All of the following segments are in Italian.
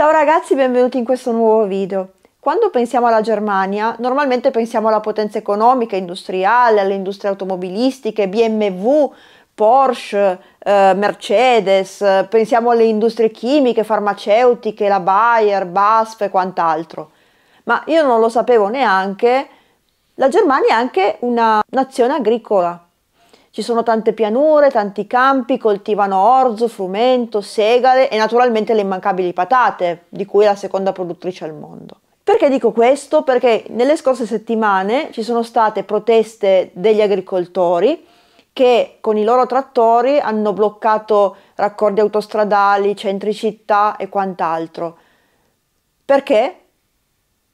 Ciao ragazzi, benvenuti in questo nuovo video. Quando pensiamo alla Germania, normalmente pensiamo alla potenza economica, industriale, alle industrie automobilistiche, BMW, Porsche, eh, Mercedes, pensiamo alle industrie chimiche, farmaceutiche, la Bayer, BASF e quant'altro. Ma io non lo sapevo neanche, la Germania è anche una nazione agricola. Ci sono tante pianure, tanti campi, coltivano orzo, frumento, segale e naturalmente le immancabili patate, di cui è la seconda produttrice al mondo. Perché dico questo? Perché nelle scorse settimane ci sono state proteste degli agricoltori che con i loro trattori hanno bloccato raccordi autostradali, centri città e quant'altro. Perché?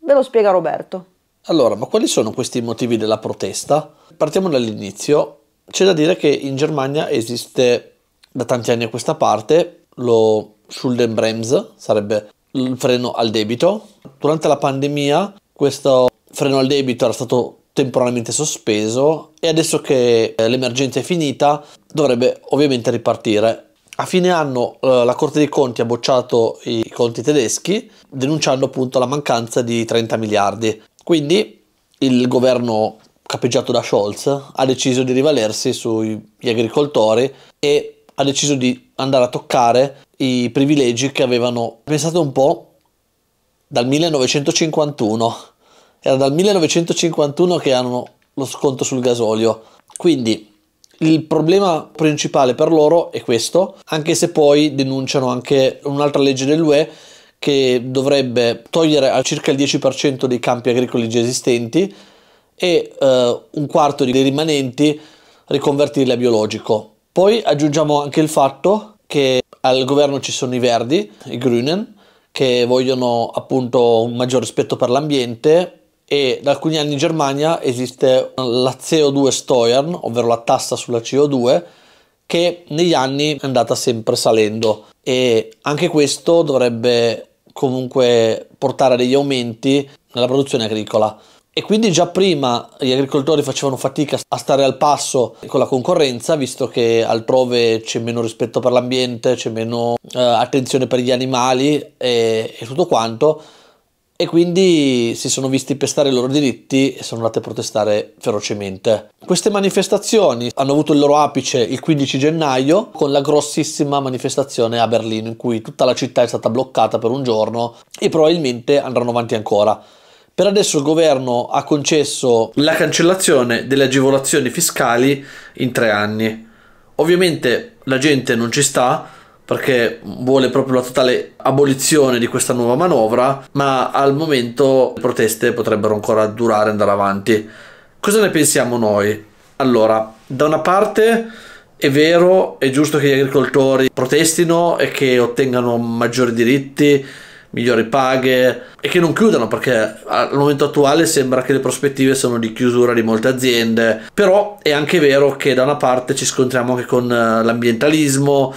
Ve lo spiega Roberto. Allora, ma quali sono questi motivi della protesta? Partiamo dall'inizio c'è da dire che in Germania esiste da tanti anni a questa parte lo Schuldenbremse, sarebbe il freno al debito. Durante la pandemia questo freno al debito era stato temporaneamente sospeso e adesso che eh, l'emergenza è finita dovrebbe ovviamente ripartire. A fine anno eh, la Corte dei Conti ha bocciato i conti tedeschi denunciando appunto la mancanza di 30 miliardi. Quindi il governo capeggiato da Scholz, ha deciso di rivalersi sugli agricoltori e ha deciso di andare a toccare i privilegi che avevano, pensate un po', dal 1951. Era dal 1951 che hanno lo sconto sul gasolio. Quindi il problema principale per loro è questo, anche se poi denunciano anche un'altra legge dell'UE che dovrebbe togliere a circa il 10% dei campi agricoli già esistenti e eh, un quarto dei rimanenti riconvertirli a biologico. Poi aggiungiamo anche il fatto che al governo ci sono i verdi, i Grünen, che vogliono appunto un maggior rispetto per l'ambiente e da alcuni anni in Germania esiste la CO2 Steuern, ovvero la tassa sulla CO2, che negli anni è andata sempre salendo e anche questo dovrebbe comunque portare degli aumenti nella produzione agricola. E quindi già prima gli agricoltori facevano fatica a stare al passo con la concorrenza, visto che altrove c'è meno rispetto per l'ambiente, c'è meno eh, attenzione per gli animali e, e, tutto quanto. E quindi si sono visti pestare i loro diritti e sono andati a protestare ferocemente. Queste manifestazioni hanno avuto il loro apice il 15 gennaio con la grossissima manifestazione a Berlino in cui tutta la città è stata bloccata per un giorno e probabilmente andranno avanti ancora. Per adesso il governo ha concesso la cancellazione delle agevolazioni fiscali in tre anni. Ovviamente la gente non ci sta perché vuole proprio la totale abolizione di questa nuova manovra, ma al momento le proteste potrebbero ancora durare e andare avanti. Cosa ne pensiamo noi? Allora, da una parte è vero, è giusto che gli agricoltori protestino e che ottengano maggiori diritti migliori paghe e che non chiudano perché al momento attuale sembra che le prospettive sono di chiusura di molte aziende, però è anche vero che da una parte ci scontriamo anche con eh, l'ambientalismo,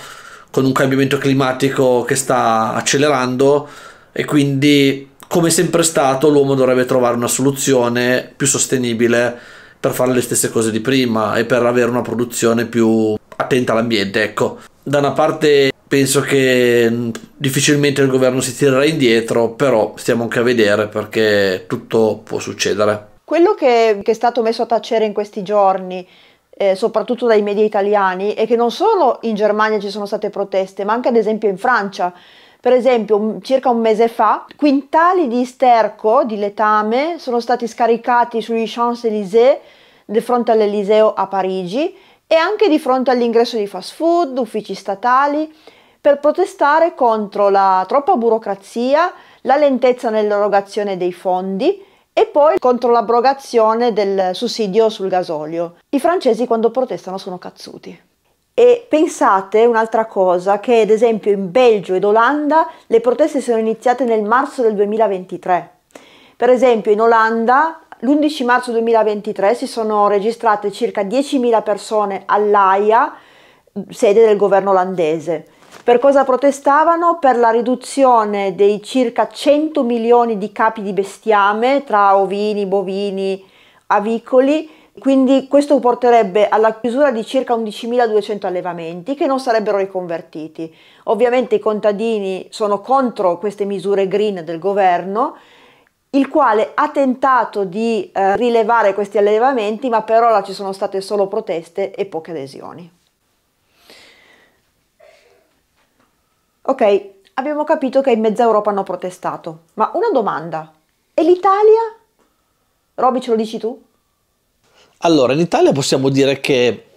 con un cambiamento climatico che sta accelerando e quindi come sempre stato l'uomo dovrebbe trovare una soluzione più sostenibile per fare le stesse cose di prima e per avere una produzione più attenta all'ambiente, ecco. Da una parte penso che mm, difficilmente il governo si tirerà indietro, però stiamo anche a vedere perché tutto può succedere. Quello che, che è stato messo a tacere in questi giorni, eh, soprattutto dai media italiani, è che non solo in Germania ci sono state proteste, ma anche ad esempio in Francia. Per esempio, circa un mese fa, quintali di sterco, di letame, sono stati scaricati sugli Champs-Élysées di fronte all'Eliseo a Parigi e anche di fronte all'ingresso di fast food, uffici statali per protestare contro la troppa burocrazia, la lentezza nell'erogazione dei fondi e poi contro l'abrogazione del sussidio sul gasolio. I francesi quando protestano sono cazzuti. E pensate un'altra cosa, che ad esempio in Belgio ed Olanda le proteste sono iniziate nel marzo del 2023. Per esempio in Olanda l'11 marzo 2023 si sono registrate circa 10.000 persone all'AIA, sede del governo olandese. Per cosa protestavano? Per la riduzione dei circa 100 milioni di capi di bestiame tra ovini, bovini, avicoli, quindi questo porterebbe alla chiusura di circa 11.200 allevamenti che non sarebbero riconvertiti. Ovviamente i contadini sono contro queste misure green del governo, il quale ha tentato di eh, rilevare questi allevamenti, ma per ora ci sono state solo proteste e poche adesioni. Ok, abbiamo capito che in mezza Europa hanno protestato, ma una domanda, e l'Italia? Roby, ce lo dici tu? Allora, in Italia possiamo dire che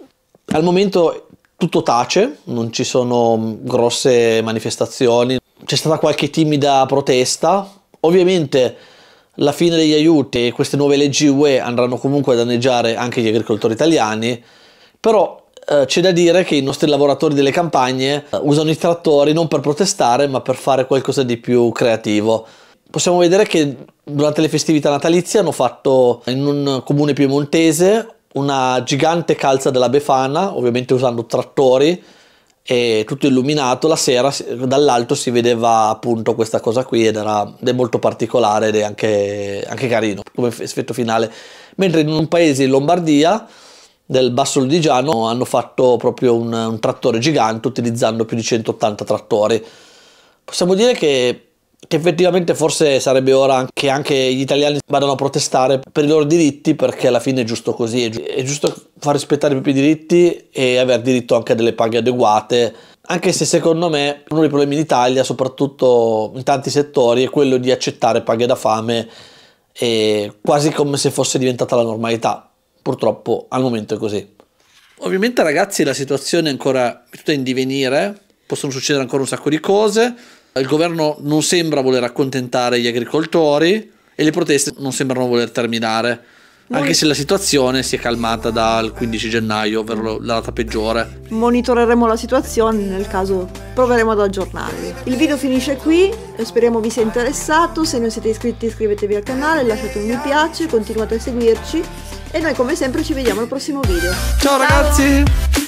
al momento tutto tace, non ci sono grosse manifestazioni, c'è stata qualche timida protesta, ovviamente la fine degli aiuti e queste nuove leggi UE andranno comunque a danneggiare anche gli agricoltori italiani, però eh, c'è da dire che i nostri lavoratori delle campagne eh, usano i trattori non per protestare ma per fare qualcosa di più creativo. Possiamo vedere che durante le festività natalizie hanno fatto in un comune piemontese una gigante calza della Befana, ovviamente usando trattori e tutto illuminato la sera dall'alto si vedeva appunto questa cosa qui ed, era, ed è molto particolare ed è anche, anche carino come effetto finale mentre in un paese in Lombardia del Basso Lodigiano hanno fatto proprio un, un trattore gigante utilizzando più di 180 trattori. Possiamo dire che che effettivamente forse sarebbe ora che anche gli italiani vadano a protestare per i loro diritti perché alla fine è giusto così, è, gi è giusto far rispettare i propri diritti e aver diritto anche a delle paghe adeguate, anche se secondo me uno dei problemi in Italia, soprattutto in tanti settori, è quello di accettare paghe da fame quasi come se fosse diventata la normalità purtroppo al momento è così. Ovviamente ragazzi la situazione è ancora tutta in divenire, possono succedere ancora un sacco di cose, il governo non sembra voler accontentare gli agricoltori e le proteste non sembrano voler terminare. Anche se la situazione si è calmata dal 15 gennaio, ovvero la data peggiore. Monitoreremo la situazione, nel caso proveremo ad aggiornarvi. Il video finisce qui, speriamo vi sia interessato, se non siete iscritti iscrivetevi al canale, lasciate un mi piace, continuate a seguirci e noi come sempre ci vediamo al prossimo video. Ciao, Ciao. ragazzi!